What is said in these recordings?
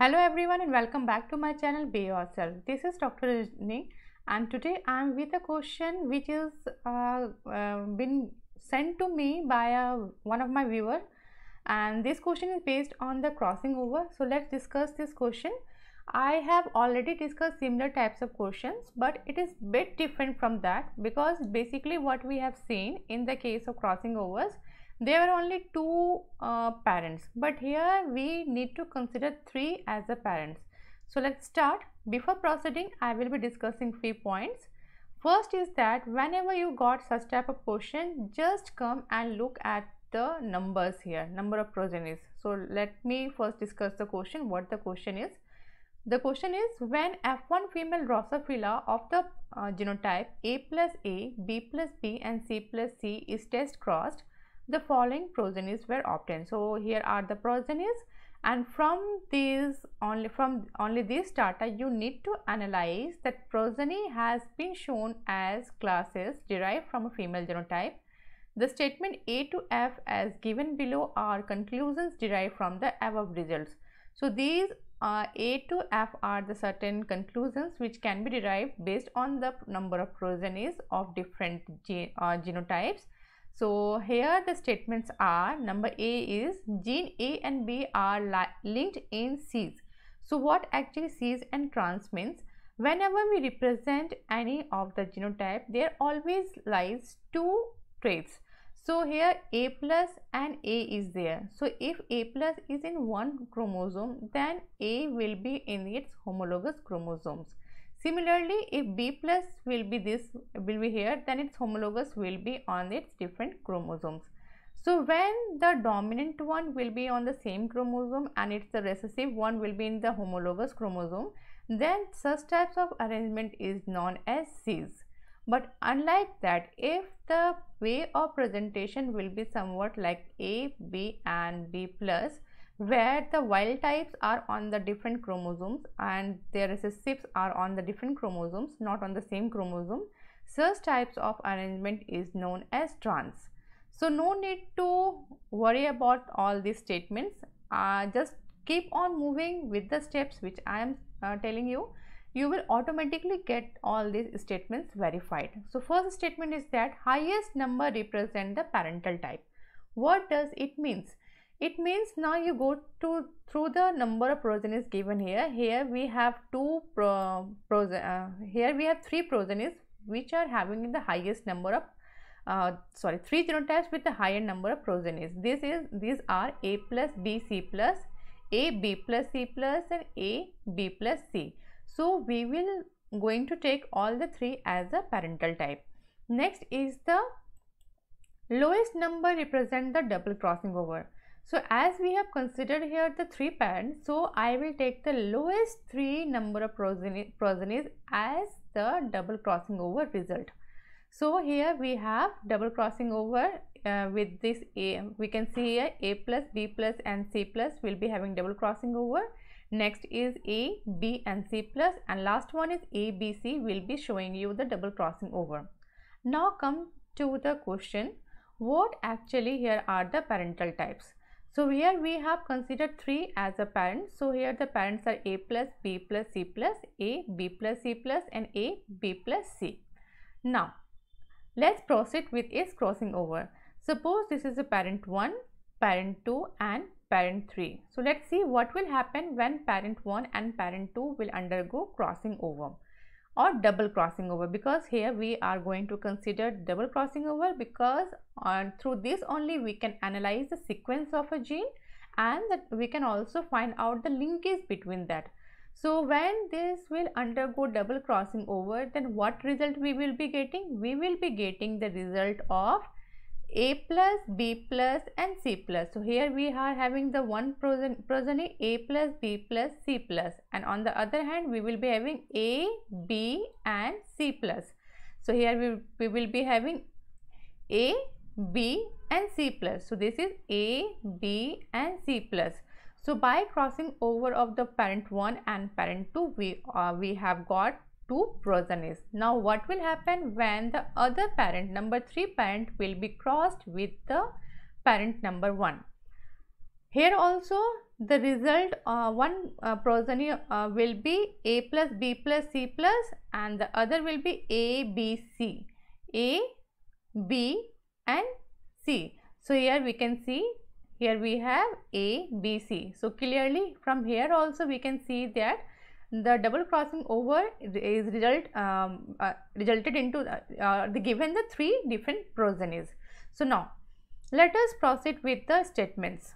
Hello everyone and welcome back to my channel Be Yourself. This is Dr. Rajni and today I am with a question which is uh, uh, been sent to me by a, uh, one of my viewer and this question is based on the crossing over. So let's discuss this question. I have already discussed similar types of questions but it is bit different from that because basically what we have seen in the case of crossing overs there were only two uh, parents but here we need to consider three as the parents so let's start before proceeding i will be discussing three points first is that whenever you got such type of question just come and look at the numbers here number of progenies so let me first discuss the question what the question is the question is when f1 female drosophila of the uh, genotype a plus a b plus b and c plus c is test crossed the following progenies were obtained so here are the progenies and from these only from only this data you need to analyze that progeny has been shown as classes derived from a female genotype the statement a to f as given below are conclusions derived from the above results so these uh, a to f are the certain conclusions which can be derived based on the number of progenies of different uh, genotypes so here the statements are number A is gene A and B are linked in Cs. So what actually Cs and trans means? Whenever we represent any of the genotype, there always lies two traits. So here A plus and A is there. So if A plus is in one chromosome, then A will be in its homologous chromosomes. Similarly, if B plus will be this will be here then its homologous will be on its different chromosomes. So, when the dominant one will be on the same chromosome and its the recessive one will be in the homologous chromosome then such types of arrangement is known as Cs. But unlike that, if the way of presentation will be somewhat like A, B and B plus, where the wild types are on the different chromosomes and their recessives are on the different chromosomes not on the same chromosome such types of arrangement is known as trans so no need to worry about all these statements uh, just keep on moving with the steps which i am uh, telling you you will automatically get all these statements verified so first statement is that highest number represent the parental type what does it means it means now you go to through the number of progenies given here. Here we have two pro, pro uh, here we have three progenies which are having the highest number of uh, sorry three genotypes with the higher number of progenies. This is these are A plus B C plus A B plus C plus and A B plus C. So we will going to take all the three as a parental type. Next is the lowest number represent the double crossing over. So as we have considered here the three parents, so I will take the lowest three number of progenies as the double crossing over result. So here we have double crossing over uh, with this A. We can see here A plus, B plus and C plus will be having double crossing over. Next is A, B and C plus and last one is A, B, C will be showing you the double crossing over. Now come to the question, what actually here are the parental types? So here we have considered 3 as a parent. So here the parents are A plus, B plus, C plus, A, B plus, C plus and A, B plus, C. Now let's proceed with its crossing over. Suppose this is a parent 1, parent 2 and parent 3. So let's see what will happen when parent 1 and parent 2 will undergo crossing over or double crossing over because here we are going to consider double crossing over because on through this only we can analyze the sequence of a gene and that we can also find out the linkage between that so when this will undergo double crossing over then what result we will be getting we will be getting the result of a plus b plus and c plus so here we are having the one progeny a plus b plus c plus and on the other hand we will be having a b and c plus so here we, we will be having a b and c plus so this is a b and c plus so by crossing over of the parent 1 and parent 2 we uh, we have got two progenies. Now what will happen when the other parent number 3 parent will be crossed with the parent number 1. Here also the result uh, one uh, progeny uh, will be A plus B plus C plus and the other will be A, B, C. A, B and C. So here we can see here we have A, B, C. So clearly from here also we can see that the double crossing over is result um, uh, resulted into uh, uh the given the three different progenies. So now let us proceed with the statements.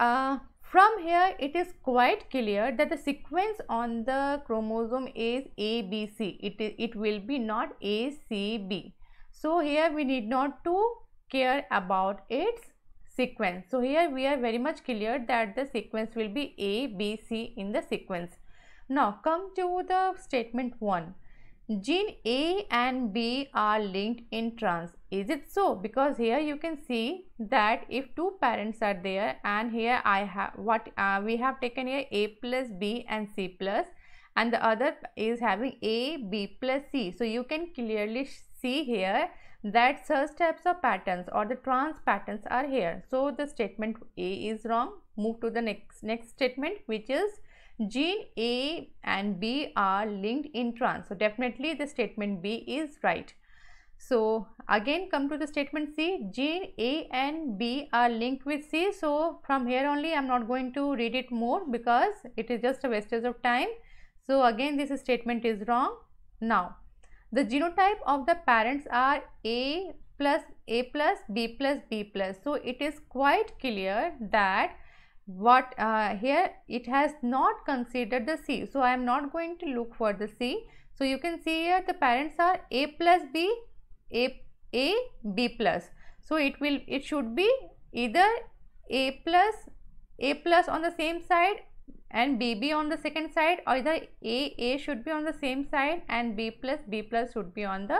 Uh, from here it is quite clear that the sequence on the chromosome is ABC. It, is, it will be not ACB. So here we need not to care about its sequence. So here we are very much clear that the sequence will be A, B, C in the sequence. Now come to the statement 1. Gene A and B are linked in trans. Is it so? Because here you can see that if two parents are there and here I have what uh, we have taken here A plus B and C plus and the other is having A, B plus C. So you can clearly see here that such types of patterns or the trans patterns are here. So the statement A is wrong. Move to the next next statement which is Gene A and B are linked in trans. So, definitely the statement B is right. So, again come to the statement C, gene A and B are linked with C. So, from here only I am not going to read it more because it is just a wastage of time. So, again this statement is wrong. Now, the genotype of the parents are A plus A plus B plus B plus. So, it is quite clear that what uh, here it has not considered the C. So, I am not going to look for the C. So, you can see here the parents are A plus B, A, A, B plus. So, it will, it should be either A plus, A plus on the same side and BB on the second side or either A, A should be on the same side and B plus, B plus should be on the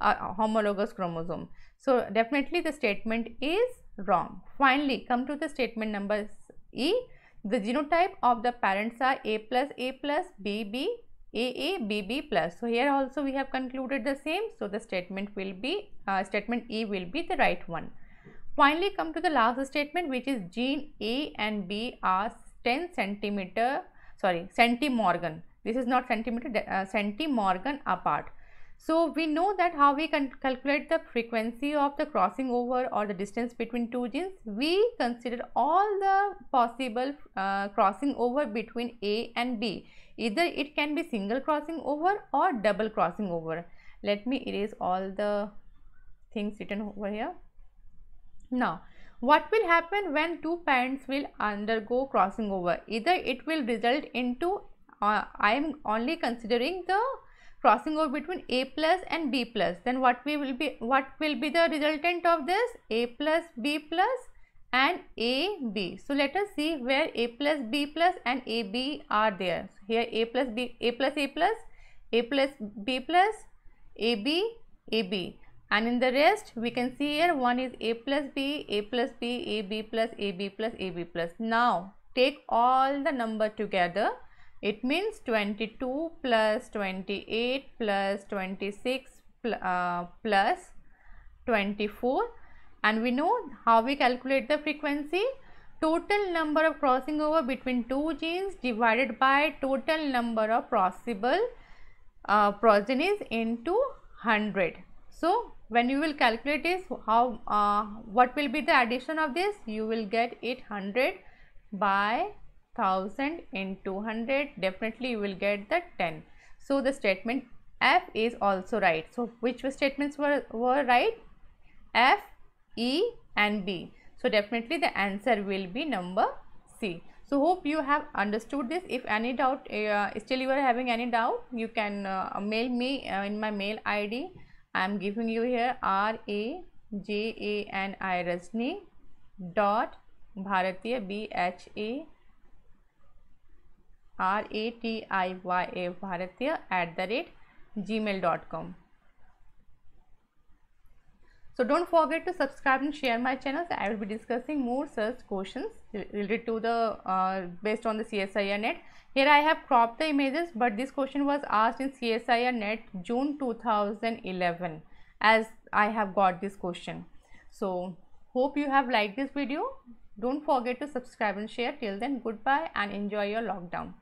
uh, homologous chromosome. So, definitely the statement is wrong. Finally, come to the statement number E. The genotype of the parents are A plus A plus BB AA BB plus. So here also we have concluded the same. So the statement will be uh, statement E will be the right one. Finally, come to the last statement which is gene A and B are 10 centimeter sorry centimorgan. This is not centimeter uh, centimorgan apart. So we know that how we can calculate the frequency of the crossing over or the distance between two genes. We consider all the possible uh, crossing over between A and B. Either it can be single crossing over or double crossing over. Let me erase all the things written over here. Now, what will happen when two parents will undergo crossing over? Either it will result into uh, I am only considering the crossing over between a plus and b plus then what we will be what will be the resultant of this a plus b plus and AB. So let us see where A plus B plus and AB are there. So here A plus B, A plus A plus, A plus B plus, A B, A B, And in the rest we can see here one is A plus B, A plus B, A B plus, AB plus, AB plus. Now take all the number together it means 22 plus 28 plus 26 pl uh, plus 24 and we know how we calculate the frequency total number of crossing over between two genes divided by total number of possible uh, progenies into 100. So, when you will calculate this, how uh, what will be the addition of this you will get 800 by 1000 in 200 definitely you will get the 10 so the statement f is also right so which statements were were right f e and b so definitely the answer will be number c so hope you have understood this if any doubt uh, still you are having any doubt you can uh, mail me uh, in my mail id i am giving you here r a j a n i rasni dot bharatiya b h a R A T I Y A Bharatiya at the rate gmail.com So don't forget to subscribe and share my channel. I will be discussing more search questions related to the uh, based on the CSIR net. Here I have cropped the images, but this question was asked in CSIR net June 2011 as I have got this question. So hope you have liked this video. Don't forget to subscribe and share. Till then, goodbye and enjoy your lockdown.